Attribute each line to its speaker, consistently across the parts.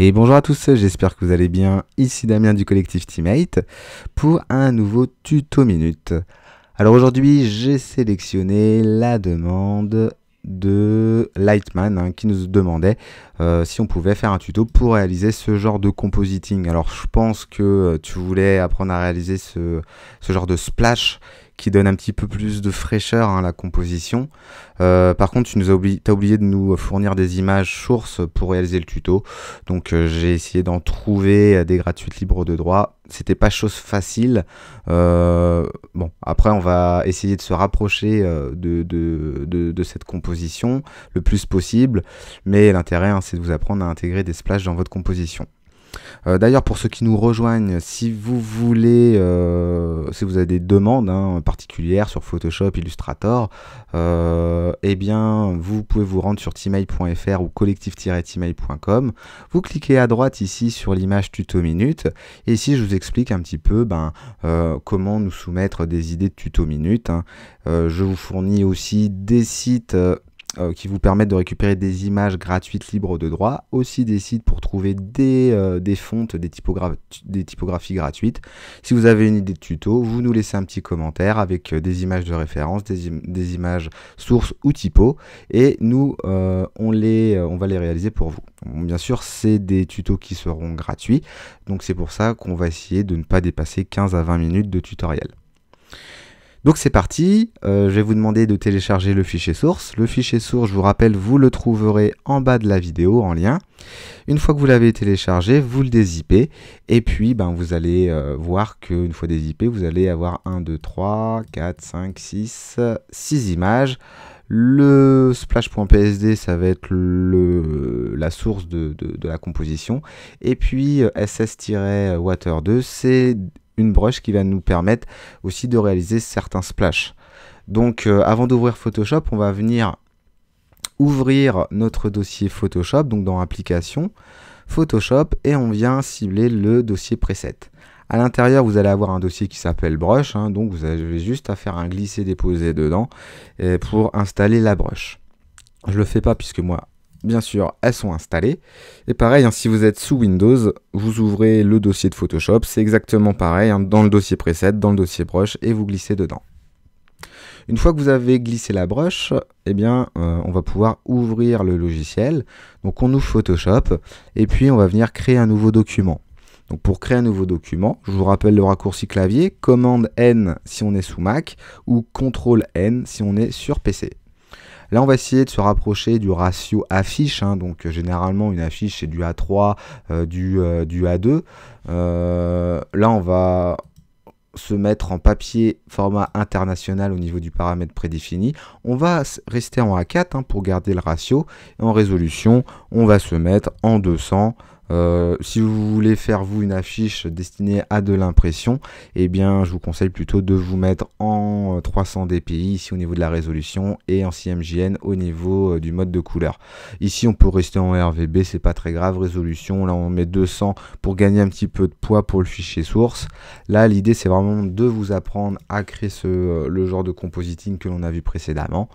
Speaker 1: Et bonjour à tous, j'espère que vous allez bien. Ici Damien du collectif Teammate pour un nouveau tuto minute. Alors aujourd'hui, j'ai sélectionné la demande de Lightman hein, qui nous demandait euh, si on pouvait faire un tuto pour réaliser ce genre de compositing. Alors je pense que euh, tu voulais apprendre à réaliser ce, ce genre de splash qui donne un petit peu plus de fraîcheur à hein, la composition. Euh, par contre, tu nous as, oublié de nous fournir des images sources pour réaliser le tuto. Donc euh, j'ai essayé d'en trouver euh, des gratuites libres de droit. C'était pas chose facile. bon, après on va essayer de se rapprocher de, de, cette composition le plus possible. Mais l'intérêt, hein, c'est de vous apprendre à intégrer des splashes dans votre composition. Euh, d'ailleurs, pour ceux qui nous rejoignent, si vous voulez, euh, si vous avez des demandes hein, particulières sur Photoshop, Illustrator, euh, eh bien, vous pouvez vous rendre sur timail.fr ou collectif-timail.com. Vous cliquez à droite ici sur l'image tuto minute. Et ici, je vous explique un petit peu ben, comment nous soumettre des idées de tuto minute. Hein. je vous fournis aussi des sites euh, qui vous permettent de récupérer des images gratuites libres de droit, aussi des sites pour trouver des, euh, des fontes, des, des, typographies gratuites. Si vous avez une idée de tuto, vous nous laissez un petit commentaire avec euh, des images de référence, des, images sources ou typos, et nous, on, les, on va les réaliser pour vous. Bien sûr, c'est des tutos qui seront gratuits, donc c'est pour ça qu'on va essayer de ne pas dépasser 15 à 20 minutes de tutoriel. Donc c'est parti, euh, je vais vous demander de télécharger le fichier source. Le fichier source, je vous rappelle, vous le trouverez en bas de la vidéo en lien. Une fois que vous l'avez téléchargé, vous le dézippez et puis ben, vous allez euh, voir qu'une fois dézippé, vous allez avoir 1, 2, 3, 4, 5, 6, 6 images. Le splash.psd, ça va être le, la source de la composition. Et puis euh, ss-water2, c'est une brush qui va nous permettre aussi de réaliser certains splash. Donc euh, avant d'ouvrir Photoshop, on va venir ouvrir notre dossier Photoshop, donc dans Application, Photoshop, et on vient cibler le dossier preset. À l'intérieur, vous allez avoir un dossier qui s'appelle Brush, hein, donc vous avez juste à faire un glisser-déposer dedans pour installer la brush. Je le fais pas puisque moi, bien sûr, elles sont installées. Et pareil, hein, si vous êtes sous Windows, vous ouvrez le dossier de Photoshop, c'est exactement pareil, hein, dans le dossier preset, dans le dossier brush, et vous glissez dedans. Une fois que vous avez glissé la broche, eh bien, euh, on va pouvoir ouvrir le logiciel. Donc on ouvre Photoshop, et puis on va venir créer un nouveau document. Donc pour créer un nouveau document, je vous rappelle le raccourci clavier, commande N si on est sous Mac, ou CTRL N si on est sur PC. Là, on va essayer de se rapprocher du ratio affiche. Hein. donc, euh, généralement, une affiche, c'est du A3, euh, du, euh, du, A2. là, on va se mettre en papier format international au niveau du paramètre prédéfini. On va rester en A4 hein, pour garder le ratio. Et en résolution, on va se mettre en 200. Euh, si vous voulez faire vous une affiche destinée à de l'impression, eh bien je vous conseille plutôt de vous mettre en 300 dpi ici au niveau de la résolution et en CMJN au niveau euh, du mode de couleur. Ici on peut rester en RVB, c'est pas très grave, résolution, là on met 200 pour gagner un petit peu de poids pour le fichier source. Là l'idée c'est vraiment de vous apprendre à créer ce, euh, le genre de compositing que l'on a vu précédemment.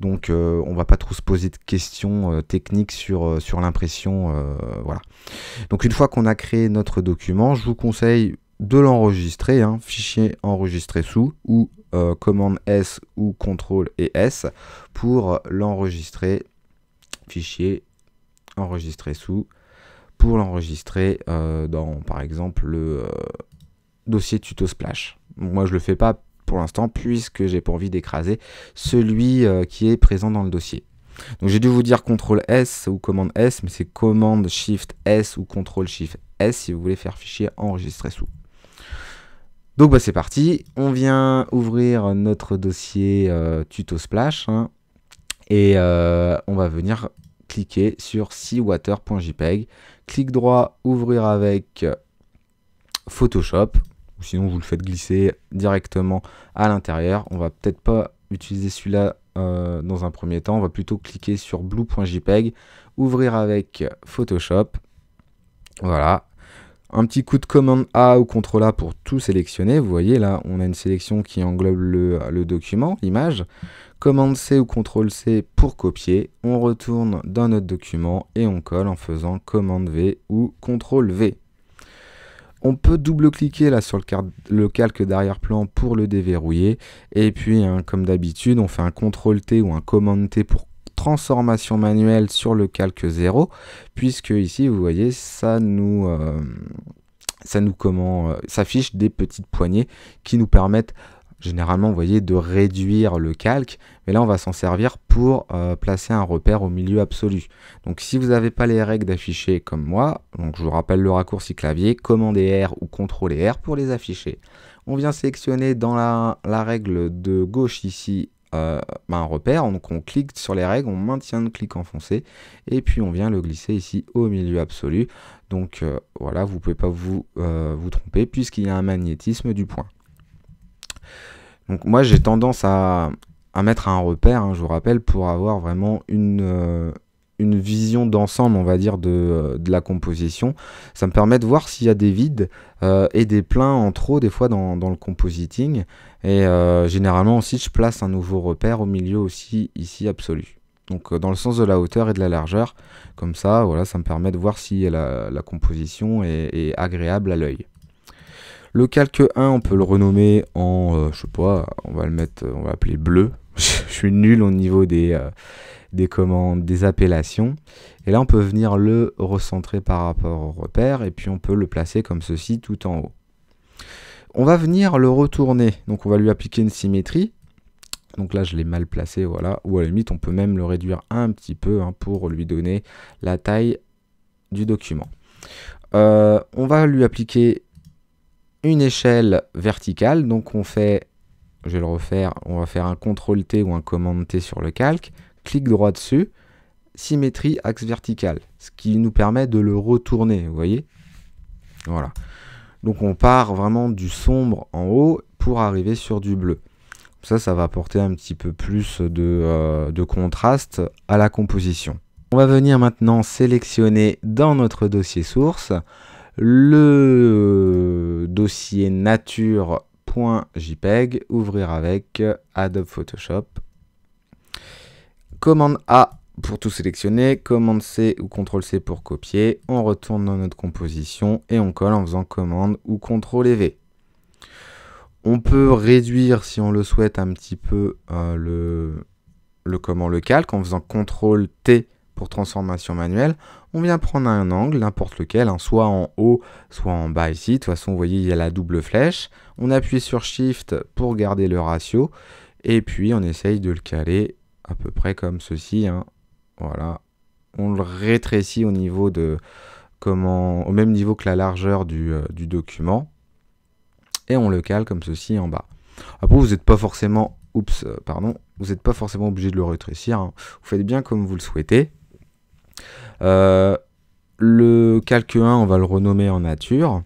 Speaker 1: Donc on va pas trop se poser de questions techniques sur, sur l'impression, voilà. Donc une fois qu'on a créé notre document, je vous conseille de l'enregistrer, hein, fichier enregistré sous ou euh, commande S ou contrôle et S pour l'enregistrer, fichier enregistré sous, pour l'enregistrer euh, dans par exemple le euh, dossier tuto splash. Moi je le fais pas pour l'instant puisque j'ai pas envie d'écraser celui qui est présent dans le dossier. Donc j'ai dû vous dire CTRL S ou commande S, mais c'est commande Shift S ou CTRL Shift S si vous voulez faire fichier enregistré sous. Donc bah, c'est parti, on vient ouvrir notre dossier euh, tuto splash hein, et euh, on va venir cliquer sur seawater.jpg, clic droit, ouvrir avec Photoshop, ou sinon vous le faites glisser directement à l'intérieur, on va peut-être pas utiliser celui-là euh, dans un premier temps. On va plutôt cliquer sur blue.jpg, ouvrir avec Photoshop. Voilà. Un petit coup de commande A ou contrôle A pour tout sélectionner. Vous voyez là, on a une sélection qui englobe le, le document, l'image. Commande C ou contrôle C pour copier. On retourne dans notre document et on colle en faisant commande V ou contrôle V. On peut double-cliquer là sur le, calque d'arrière-plan pour le déverrouiller. Et puis, hein, comme d'habitude, on fait un CTRL-T ou un cmd t pour transformation manuelle sur le calque 0, puisque ici, vous voyez, ça nous... Euh, ça nous comment euh, s'affiche des petites poignées qui nous permettent Généralement, vous voyez, de réduire le calque, mais là, on va s'en servir pour euh, placer un repère au milieu absolu. Donc, si vous n'avez pas les règles d'afficher comme moi, donc je vous rappelle le raccourci clavier, commande R ou contrôle R pour les afficher. On vient sélectionner dans la, règle de gauche ici euh, un repère, donc on clique sur les règles, on maintient le clic enfoncé, et puis on vient le glisser ici au milieu absolu. Donc euh, voilà, vous ne pouvez pas vous tromper puisqu'il y a un magnétisme du point. Donc moi j'ai tendance à, à, mettre un repère, hein, je vous rappelle, pour avoir vraiment une, euh, une vision d'ensemble, on va dire, euh, de, la composition. Ça me permet de voir s'il y a des vides euh, et des pleins en trop des fois dans, le compositing. Et généralement aussi je place un nouveau repère au milieu aussi ici absolu. Donc dans le sens de la hauteur et de la largeur, comme ça, voilà, ça me permet de voir si la, composition est, est agréable à l'œil. Le calque 1, on peut le renommer en, euh, je sais pas, on va le mettre, on va l'appeler bleu. je suis nul au niveau des, euh, des commandes, des appellations. Et là, on peut venir le recentrer par rapport au repère et puis on peut le placer comme ceci tout en haut. On va venir le retourner, donc on va lui appliquer une symétrie. Donc là, je l'ai mal placé, voilà. Ou à la limite, on peut même le réduire un petit peu hein, pour lui donner la taille du document. Euh, on va lui appliquer une échelle verticale. Donc on fait, je vais le refaire, on va faire un CTRL T ou un commande T sur le calque, clic droit dessus, symétrie axe vertical, ce qui nous permet de le retourner, vous voyez Voilà. Donc on part vraiment du sombre en haut pour arriver sur du bleu. Ça, ça va apporter un petit peu plus de euh, contraste à la composition. On va venir maintenant sélectionner dans notre dossier source le euh, dossier nature.jpg, ouvrir avec Adobe Photoshop. Commande A pour tout sélectionner, commande C ou contrôle C pour copier, on retourne dans notre composition et on colle en faisant commande ou contrôle V. On peut réduire si on le souhaite un petit peu euh, le, le, comment, le calque en faisant contrôle T pour transformation manuelle, on vient prendre un angle, n'importe lequel, hein, soit en haut, soit en bas ici. De toute façon, vous voyez, il y a la double flèche. On appuie sur Shift pour garder le ratio. Et puis, on essaye de le caler à peu près comme ceci. Hein. Voilà. On le rétrécit au niveau de... Comment, au même niveau que la largeur du, euh, document. Et on le cale comme ceci en bas. Après, vous n'êtes pas forcément... Oups, euh, pardon. Vous n'êtes pas forcément obligé de le rétrécir. Hein. Vous faites bien comme vous le souhaitez. Euh, le calque 1, on va le renommer en nature.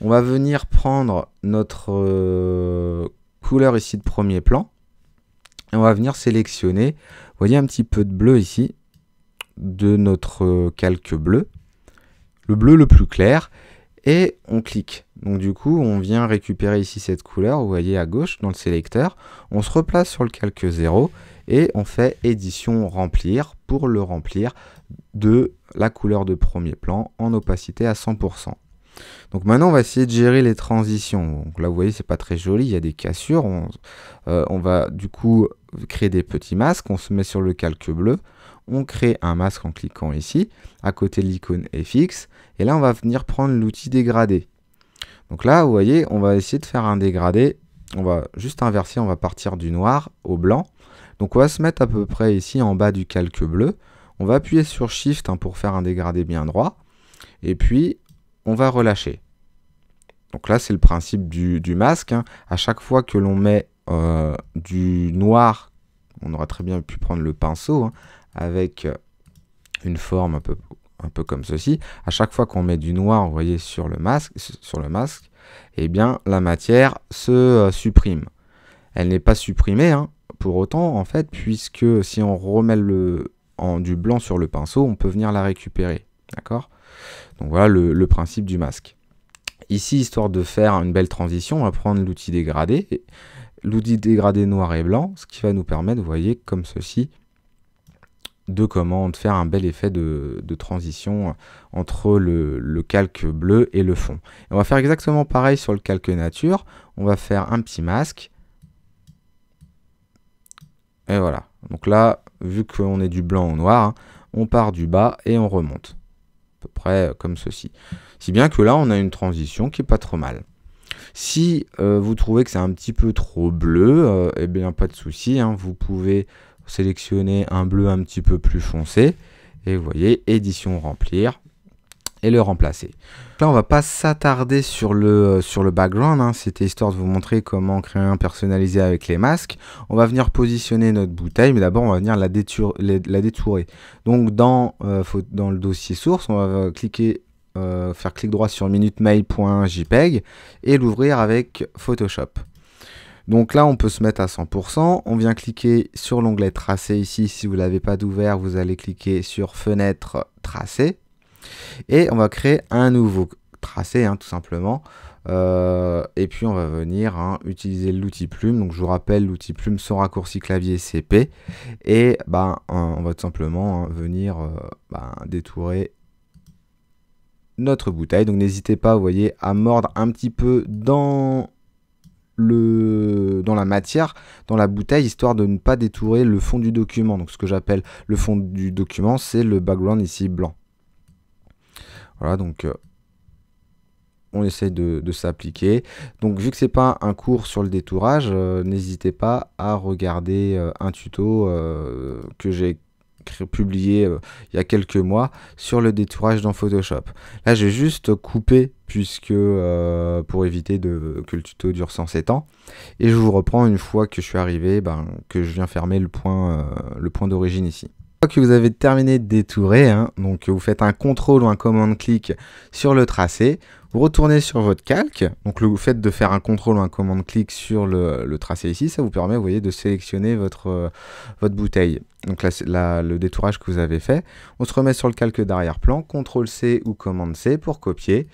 Speaker 1: On va venir prendre notre euh, couleur ici de premier plan. Et on va venir sélectionner, vous voyez un petit peu de bleu ici, de notre euh, calque bleu. Le bleu le plus clair. Et on clique. Donc du coup, on vient récupérer ici cette couleur, vous voyez à gauche dans le sélecteur. On se replace sur le calque 0 et on fait édition remplir pour le remplir de la couleur de premier plan en opacité à 100%. Donc maintenant, on va essayer de gérer les transitions. là, vous voyez, c'est pas très joli, il y a des cassures. On, euh, on, va du coup créer des petits masques. On se met sur le calque bleu. On crée un masque en cliquant ici, à côté de l'icône FX. Et là, on va venir prendre l'outil dégradé. Donc là, vous voyez, on va essayer de faire un dégradé. On va juste inverser, on va partir du noir au blanc. Donc on va se mettre à peu près ici en bas du calque bleu. On va appuyer sur Shift hein, pour faire un dégradé bien droit. Et puis, on va relâcher. Donc là, c'est le principe du, masque. Hein. À chaque fois que l'on met euh, du noir, on aura très bien pu prendre le pinceau hein, avec euh, une forme un peu, un peu comme ceci. À chaque fois qu'on met du noir, vous voyez, sur le masque, sur le masque eh bien, la matière se euh, supprime. Elle n'est pas supprimée, pour autant, en fait, puisque si on remet le, en du blanc sur le pinceau, on peut venir la récupérer. D'accord Donc voilà le, principe du masque. Ici, histoire de faire une belle transition, on va prendre l'outil dégradé, l'outil dégradé noir et blanc, ce qui va nous permettre, vous voyez, comme ceci, de comment faire un bel effet de, transition entre le, le, calque bleu et le fond. Et on va faire exactement pareil sur le calque nature. On va faire un petit masque. Et voilà. Donc là, vu qu'on est du blanc au noir, on part du bas et on remonte. À peu près euh, comme ceci. Si bien que là, on a une transition qui est pas trop mal. Si euh, vous trouvez que c'est un petit peu trop bleu, euh, eh bien pas de souci, hein. vous pouvez sélectionner un bleu un petit peu plus foncé, et vous voyez, édition remplir, et le remplacer. Là, on va pas s'attarder sur le, sur le background, hein. c'était histoire de vous montrer comment créer un personnalisé avec les masques. On va venir positionner notre bouteille, mais d'abord, on va venir la, détourer. Donc, dans, euh, dans le dossier source, on va euh, cliquer, euh, faire clic droit sur minutemail.jpg et l'ouvrir avec Photoshop. Donc là, on peut se mettre à 100%. On vient cliquer sur l'onglet tracé ici. Si vous ne l'avez pas d'ouvert, vous allez cliquer sur fenêtre tracée. Et on va créer un nouveau tracé, hein, tout simplement. Euh, et puis on va venir hein, utiliser l'outil plume. Donc je vous rappelle, l'outil plume sans raccourci clavier CP. Et ben, on va tout simplement hein, venir euh, ben, détourer notre bouteille. Donc n'hésitez pas, voyez, à mordre un petit peu dans le, dans la matière, dans la bouteille, histoire de ne pas détourer le fond du document. Donc ce que j'appelle le fond du document, c'est le background ici blanc. Voilà, donc euh, on essaie de, s'appliquer. Donc vu que c'est pas un cours sur le détourage, euh, n'hésitez pas à regarder euh, un tuto que j'ai publié il y a quelques mois sur le détourage dans Photoshop. Là j'ai juste coupé puisque pour éviter que le tuto dure 107 ans et je vous reprends une fois que je suis arrivé ben, que je viens fermer le point, le point d'origine ici que vous avez terminé de détourer, hein. donc vous faites un contrôle ou un commande clic sur le tracé, vous retournez sur votre calque, donc le fait de faire un contrôle ou un commande clic sur le, tracé ici, ça vous permet, vous voyez, de sélectionner votre, euh, votre bouteille. Donc là, le détourage que vous avez fait. On se remet sur le calque d'arrière-plan, contrôle C ou commande C pour copier.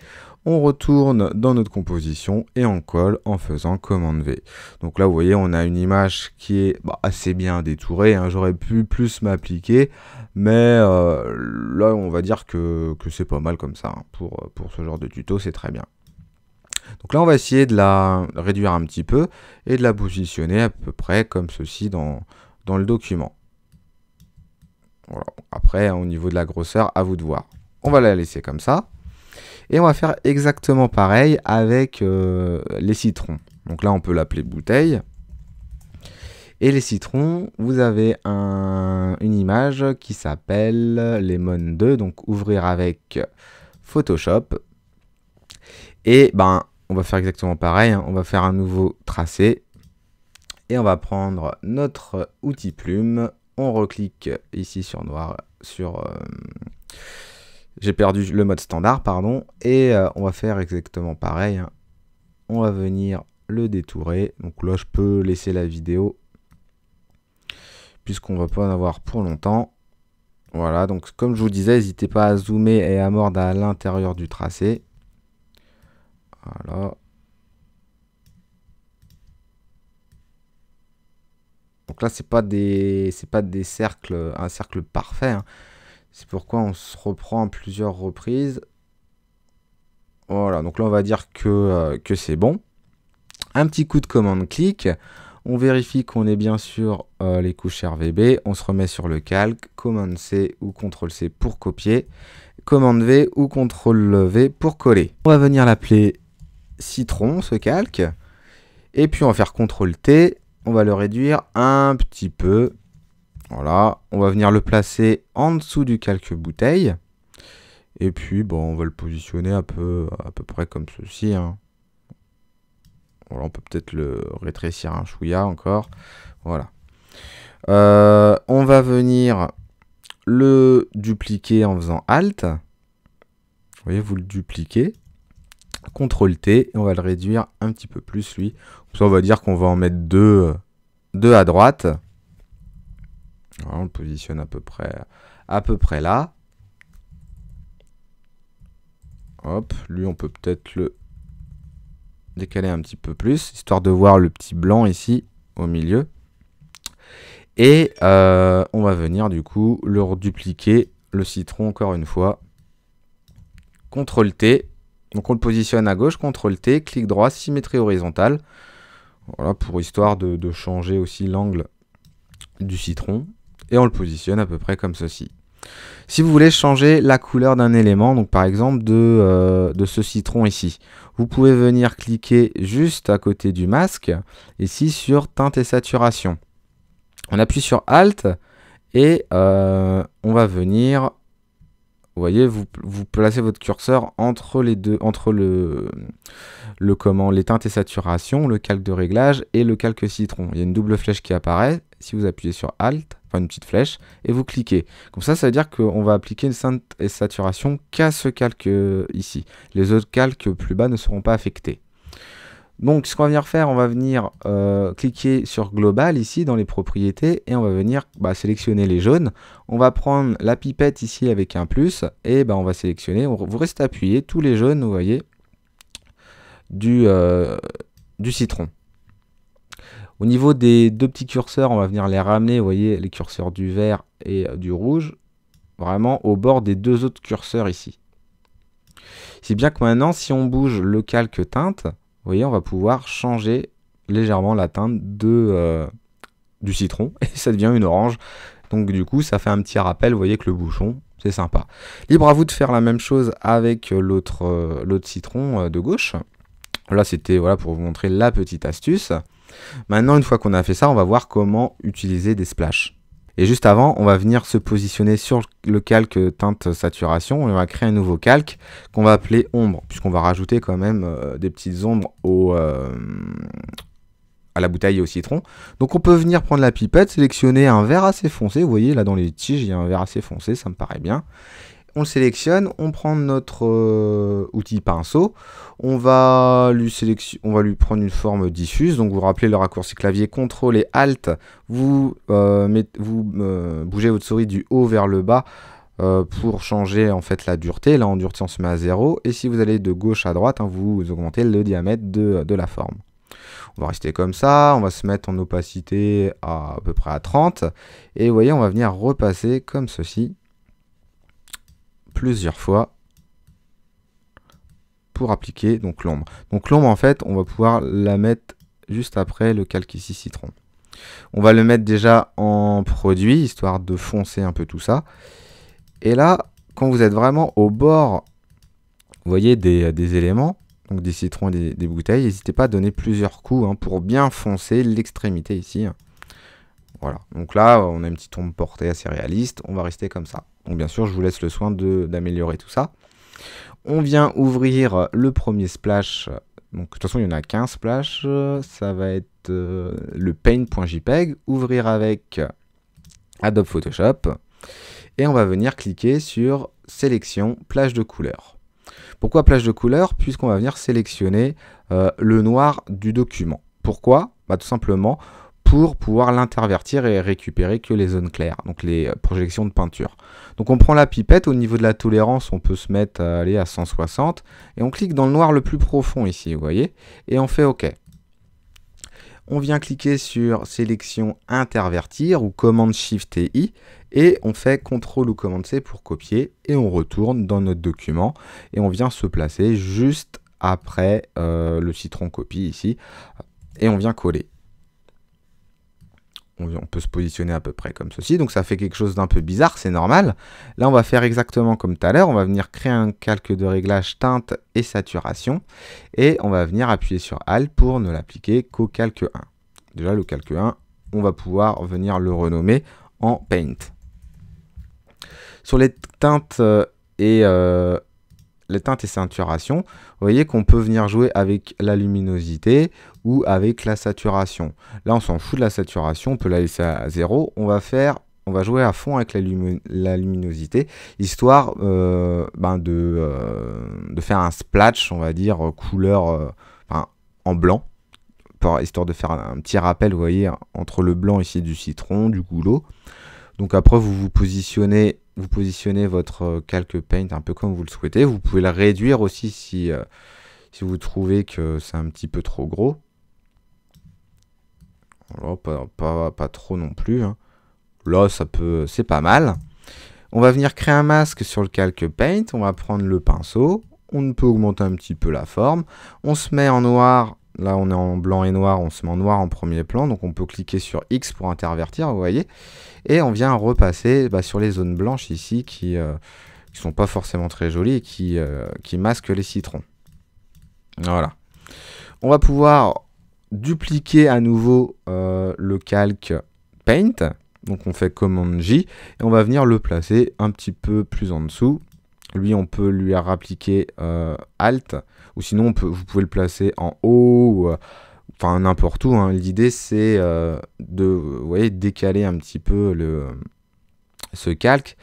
Speaker 1: On retourne dans notre composition et on colle en faisant commande V. Donc là, vous voyez, on a une image qui est bah, assez bien détourée. Hein. J'aurais pu plus m'appliquer, mais euh, là, on va dire que, c'est pas mal comme ça. Hein, pour, pour ce genre de tuto, c'est très bien. Donc là, on va essayer de la réduire un petit peu et de la positionner à peu près comme ceci dans, dans le document. Après, au niveau de la grosseur, à vous de voir. On va la laisser comme ça. Et on va faire exactement pareil avec euh, les citrons. Donc là, on peut l'appeler bouteille. Et les citrons, vous avez une image qui s'appelle Lemon 2, donc ouvrir avec Photoshop. Et ben, on va faire exactement pareil, hein. on va faire un nouveau tracé. Et on va prendre notre outil plume, on reclique ici sur noir, sur... Euh, j'ai perdu le mode standard, pardon. Et euh, on va faire exactement pareil. Hein. On va venir le détourer. Donc là, je peux laisser la vidéo. Puisqu'on ne va pas en avoir pour longtemps. Voilà, donc comme je vous disais, n'hésitez pas à zoomer et à mordre à l'intérieur du tracé. Voilà. Donc là, c'est pas des, c'est pas des cercles, un cercle parfait. Hein. C'est pourquoi on se reprend à plusieurs reprises. Voilà, donc là on va dire que, euh, que c'est bon. Un petit coup de commande clic. On vérifie qu'on est bien sur euh, les couches RVB. On se remet sur le calque. Commande C ou CTRL C pour copier. Commande V ou CTRL V pour coller. On va venir l'appeler citron, ce calque. Et puis on va faire CTRL T. On va le réduire un petit peu. Voilà, on va venir le placer en dessous du calque bouteille. Et puis, bon, on va le positionner un peu, à peu près comme ceci. Hein. on peut peut-être le rétrécir un chouïa encore. Voilà. Euh, on va venir le dupliquer en faisant Alt. Vous voyez, vous le dupliquez. CTRL-T, on va le réduire un petit peu plus, lui. ça, on va dire qu'on va en mettre deux, deux à droite. Hein, on le positionne à peu près, à peu près là. Hop, lui on peut peut-être le décaler un petit peu plus, histoire de voir le petit blanc ici au milieu. Et euh, on va venir du coup le redupliquer, le citron encore une fois. CTRL T, donc on le positionne à gauche, CTRL T, clic droit, symétrie horizontale. Voilà, pour histoire de changer aussi l'angle du citron et on le positionne à peu près comme ceci. Si vous voulez changer la couleur d'un élément, donc par exemple euh, de, ce citron ici, vous pouvez venir cliquer juste à côté du masque, ici sur teinte et saturation. On appuie sur Alt et euh, on va venir, vous voyez, vous, placez votre curseur entre les deux, entre le, le comment, les teintes et saturation, le calque de réglage et le calque citron. Il y a une double flèche qui apparaît. Si vous appuyez sur Alt, une petite flèche, et vous cliquez. Comme ça, ça veut dire qu'on va appliquer une sainte et saturation qu'à ce calque euh, ici. Les autres calques plus bas ne seront pas affectés. Donc ce qu'on va venir faire, on va venir euh, cliquer sur global ici dans les propriétés et on va venir bah, sélectionner les jaunes. On va prendre la pipette ici avec un plus et bah, on va sélectionner, vous restez appuyé tous les jaunes, vous voyez, du, euh, du citron. Au niveau des deux petits curseurs, on va venir les ramener, vous voyez, les curseurs du vert et euh, du rouge, vraiment au bord des deux autres curseurs ici. Si bien que maintenant, si on bouge le calque teinte, vous voyez, on va pouvoir changer légèrement la teinte de, euh, du citron et ça devient une orange. Donc du coup, ça fait un petit rappel, vous voyez, que le bouchon, c'est sympa. Libre à vous de faire la même chose avec euh, l'autre citron de gauche. Là, c'était voilà, pour vous montrer la petite astuce. Maintenant, une fois qu'on a fait ça, on va voir comment utiliser des splashes. Et juste avant, on va venir se positionner sur le calque teinte saturation on va créer un nouveau calque qu'on va appeler ombre, puisqu'on va rajouter quand même euh, des petites ombres au, euh, à la bouteille et au citron. Donc on peut venir prendre la pipette, sélectionner un vert assez foncé, vous voyez là dans les tiges il y a un vert assez foncé, ça me paraît bien on le sélectionne, on prend notre euh, outil pinceau, on va, lui on va lui prendre une forme diffuse, donc vous, rappelez le raccourci clavier CTRL et ALT, vous, euh, vous euh, bougez votre souris du haut vers le bas pour changer en fait la dureté, là en dureté on se met à 0, et si vous allez de gauche à droite, hein, vous augmentez le diamètre de, la forme. On va rester comme ça, on va se mettre en opacité à, à peu près à 30, et vous voyez on va venir repasser comme ceci, plusieurs fois pour appliquer donc l'ombre. Donc l'ombre en fait on va pouvoir la mettre juste après le calque ici citron. On va le mettre déjà en produit histoire de foncer un peu tout ça. Et là quand vous êtes vraiment au bord vous voyez des, éléments donc des citrons et des, bouteilles n'hésitez pas à donner plusieurs coups hein, pour bien foncer l'extrémité ici. Voilà, donc là on a une petite ombre portée assez réaliste, on va rester comme ça bien sûr, je vous laisse le soin d'améliorer tout ça. On vient ouvrir le premier splash. Donc de toute façon, il y en a qu'un splash. Ça va être euh, le paint.jpg. Ouvrir avec Adobe Photoshop. Et on va venir cliquer sur sélection plage de couleurs. Pourquoi plage de couleurs Puisqu'on va venir sélectionner euh, le noir du document. Pourquoi bah, Tout simplement, pour pouvoir l'intervertir et récupérer que les zones claires, donc les euh, projections de peinture. Donc on prend la pipette, au niveau de la tolérance, on peut se mettre à aller à 160, et on clique dans le noir le plus profond ici, vous voyez, et on fait OK. On vient cliquer sur sélection intervertir ou commande shift et i et on fait CTRL ou commande C pour copier et on retourne dans notre document et on vient se placer juste après euh, le citron copie ici et on vient coller on peut se positionner à peu près comme ceci. Donc ça fait quelque chose d'un peu bizarre, c'est normal. Là, on va faire exactement comme tout à l'heure. On va venir créer un calque de réglage teinte et saturation. Et on va venir appuyer sur Alt pour ne l'appliquer qu'au calque 1. Déjà, le calque 1, on va pouvoir venir le renommer en Paint. Sur les teintes euh, et, euh, les teintes et ceinturation vous voyez qu'on peut venir jouer avec la luminosité ou avec la saturation. Là, on s'en fout de la saturation, on peut la laisser à zéro. On va faire on va jouer à fond avec la, luminosité, histoire euh, ben de, euh, de, faire un splash, on va dire, euh, couleur en blanc, histoire de faire un, petit rappel, vous voyez, entre le blanc ici du citron, du goulot. Donc après, vous vous positionnez vous positionnez votre euh, calque Paint un peu comme vous le souhaitez. Vous pouvez la réduire aussi si, euh, si vous trouvez que c'est un petit peu trop gros. pas, pas, trop non plus. Hein. Là, ça peut, c'est pas mal. On va venir créer un masque sur le calque Paint. On va prendre le pinceau. On peut augmenter un petit peu la forme. On se met en noir Là, on est en blanc et noir, on se met en noir en premier plan, donc on peut cliquer sur X pour intervertir, vous voyez. Et on vient repasser bah, sur les zones blanches ici qui ne euh, sont pas forcément très jolies et euh, qui, masquent les citrons. Voilà. On va pouvoir dupliquer à nouveau euh, le calque Paint. Donc on fait Commande J et on va venir le placer un petit peu plus en dessous. Lui, on peut lui appliquer Alt ou sinon vous pouvez le placer en haut, ou, euh, enfin n'importe où. Hein. L'idée c'est euh, de décaler un petit peu ce calque.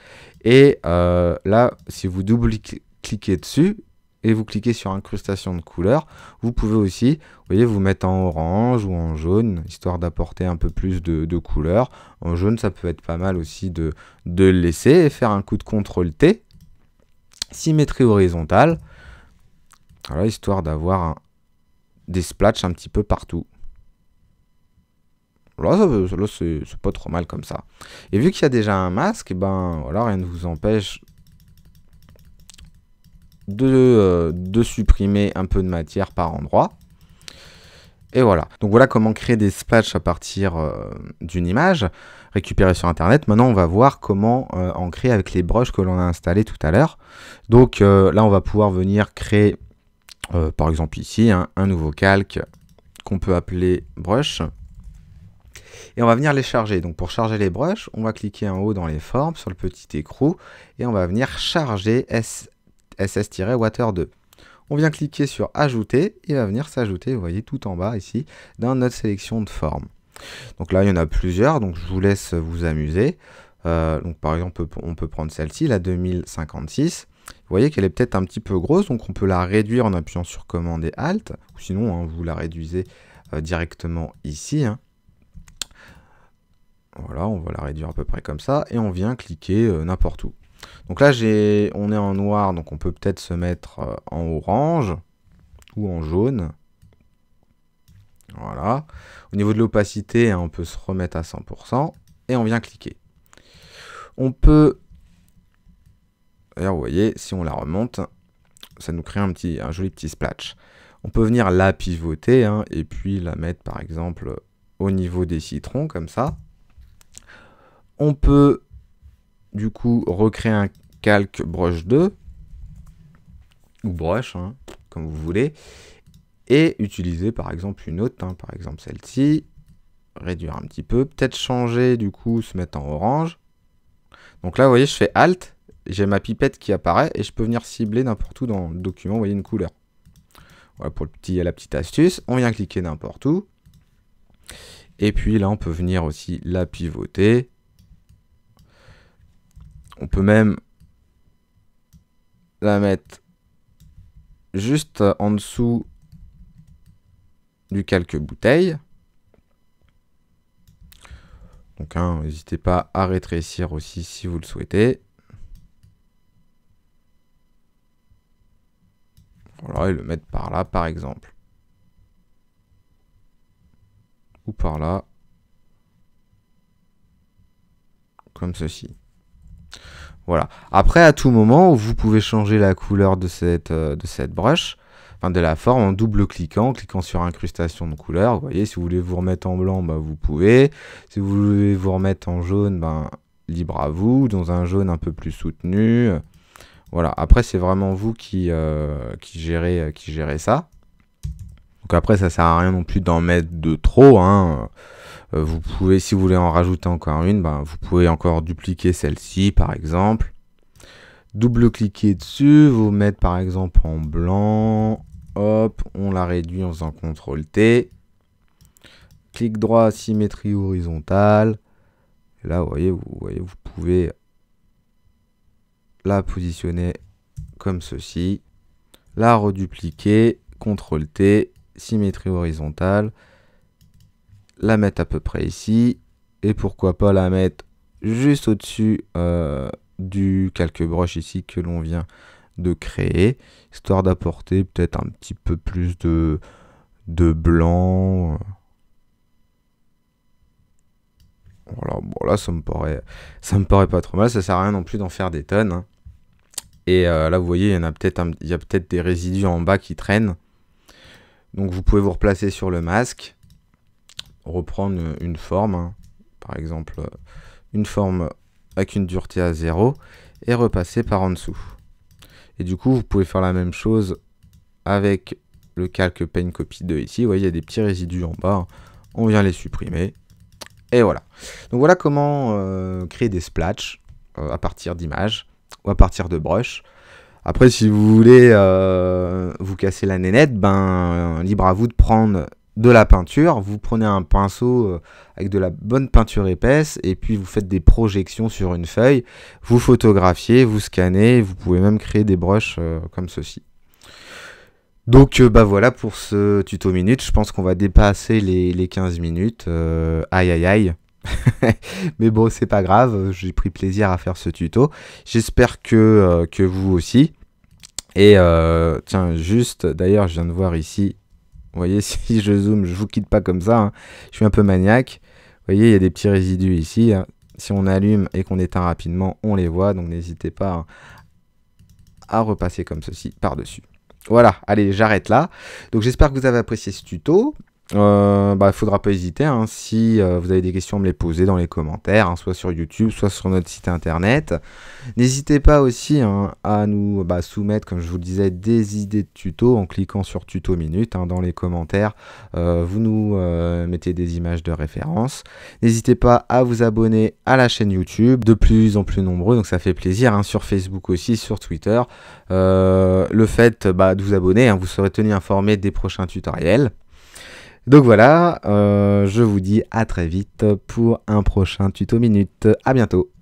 Speaker 1: Et euh, là, si vous double-cliquez dessus et vous cliquez sur incrustation de couleur, vous pouvez aussi vous, voyez, vous mettre en orange ou en jaune, histoire d'apporter un peu plus de, couleurs. En jaune, ça peut être pas mal aussi de, de laisser et faire un coup de CTRL-T. Symétrie horizontale. Alors histoire d'avoir des splatchs un petit peu partout. Là, c'est pas trop mal comme ça. Et vu qu'il y a déjà un masque, eh ben voilà, rien ne vous empêche de, euh, de supprimer un peu de matière par endroit. Et voilà. Donc voilà comment créer des splatchs à partir euh, d'une image récupérée sur Internet. Maintenant, on va voir comment euh, en créer avec les brushes que l'on a installées tout à l'heure. Donc là, on va pouvoir venir créer euh, par exemple ici, hein, un nouveau calque qu'on peut appeler brush. Et on va venir les charger. Donc pour charger les brushes, on va cliquer en haut dans les formes sur le petit écrou et on va venir charger ss-water2. On vient cliquer sur ajouter et va venir s'ajouter, vous voyez tout en bas ici, dans notre sélection de formes. Donc là, il y en a plusieurs, donc je vous laisse vous amuser. Euh, par exemple, on peut prendre celle-ci, la 2056. Vous voyez qu'elle est peut-être un petit peu grosse, donc on peut la réduire en appuyant sur commande et alt, ou sinon hein, vous la réduisez euh, directement ici. Hein. Voilà, on va la réduire à peu près comme ça, et on vient cliquer euh, n'importe où. Donc là, on est en noir, donc on peut peut-être se mettre euh, en orange ou en jaune. Voilà. Au niveau de l'opacité, hein, on peut se remettre à 100%, et on vient cliquer. On peut D'ailleurs, vous voyez, si on la remonte, ça nous crée un, petit, un joli petit splatch. On peut venir la pivoter hein, et puis la mettre par exemple au niveau des citrons comme ça. On peut du coup recréer un calque brush 2 ou brush hein, comme vous voulez et utiliser par exemple une autre, par exemple celle-ci, réduire un petit peu, peut-être changer du coup, se mettre en orange. Donc là vous voyez je fais Alt j'ai ma pipette qui apparaît et je peux venir cibler n'importe où dans le document, vous voyez une couleur. Voilà pour le petit, la petite astuce. On vient cliquer n'importe où. Et puis là, on peut venir aussi la pivoter. On peut même la mettre juste en dessous du calque bouteille. Donc hein, n'hésitez pas à rétrécir aussi si vous le souhaitez. Voilà, et le mettre par là, par exemple. Ou par là. Comme ceci. Voilà. Après, à tout moment, vous pouvez changer la couleur de cette, euh, de cette brush, enfin de la forme, en double-cliquant, en cliquant sur incrustation de couleur. Vous voyez, si vous voulez vous remettre en blanc, bah, vous pouvez. Si vous voulez vous remettre en jaune, ben, libre à vous. Dans un jaune un peu plus soutenu, voilà, après c'est vraiment vous qui, euh, qui, gérez, euh, qui gérez ça. Donc après ça sert à rien non plus d'en mettre de trop. Hein. Euh, vous pouvez, si vous voulez en rajouter encore une, ben, vous pouvez encore dupliquer celle-ci par exemple. Double-cliquer dessus, vous mettre par exemple en blanc. Hop, on la réduit en faisant CTRL T. Clic droit, symétrie horizontale. là, vous voyez, vous, voyez, vous pouvez la positionner comme ceci, la redupliquer, CTRL T, symétrie horizontale, la mettre à peu près ici, et pourquoi pas la mettre juste au-dessus euh, du calque broche ici que l'on vient de créer, histoire d'apporter peut-être un petit peu plus de, de blanc. Voilà, bon là ça me paraît ça me paraît pas trop mal, ça sert à rien non plus d'en faire des tonnes. Hein. Et euh, là, vous voyez, il y a peut-être, des résidus en bas qui traînent. Donc vous pouvez vous replacer sur le masque, reprendre une forme, hein. par exemple euh, une forme avec une dureté à 0, et repasser par en dessous. Et du coup, vous pouvez faire la même chose avec le calque Paint Copy 2 ici. Vous voyez, il y a des petits résidus en bas. Hein. On vient les supprimer. Et voilà. Donc voilà comment euh, créer des splats à partir d'images à partir de brush. Après, si vous voulez euh, vous casser la nénette, ben, libre à vous de prendre de la peinture. Vous prenez un pinceau euh, avec de la bonne peinture épaisse et puis vous faites des projections sur une feuille. Vous photographiez, vous scannez, vous pouvez même créer des brushes euh, comme ceci. Donc bah voilà pour ce tuto minute, je pense qu'on va dépasser les, les 15 minutes. aïe aïe aïe. Mais bon, c'est pas grave, j'ai pris plaisir à faire ce tuto. J'espère que, euh, que vous aussi. Et euh, tiens, juste, d'ailleurs, je viens de voir ici. Vous voyez, si je zoome, je vous quitte pas comme ça. Hein. Je suis un peu maniaque. Vous voyez, il y a des petits résidus ici. Hein. Si on allume et qu'on éteint rapidement, on les voit. Donc n'hésitez pas hein, à repasser comme ceci par-dessus. Voilà, allez, j'arrête là. Donc j'espère que vous avez apprécié ce tuto il euh, ne bah, faudra pas hésiter. Hein. Si euh, vous avez des questions, me les poser dans les commentaires, hein, soit sur YouTube, soit sur notre site internet. N'hésitez pas aussi hein, à nous bah, soumettre, comme je vous le disais, des idées de tuto en cliquant sur tuto minute dans les commentaires. Euh, vous nous mettez des images de référence. N'hésitez pas à vous abonner à la chaîne YouTube, de plus en plus nombreux, donc ça fait plaisir. sur Facebook aussi, sur Twitter. le fait bah, de vous abonner, vous serez tenu informé des prochains tutoriels. Donc voilà, euh, je vous dis à très vite pour un prochain tuto minute. À bientôt.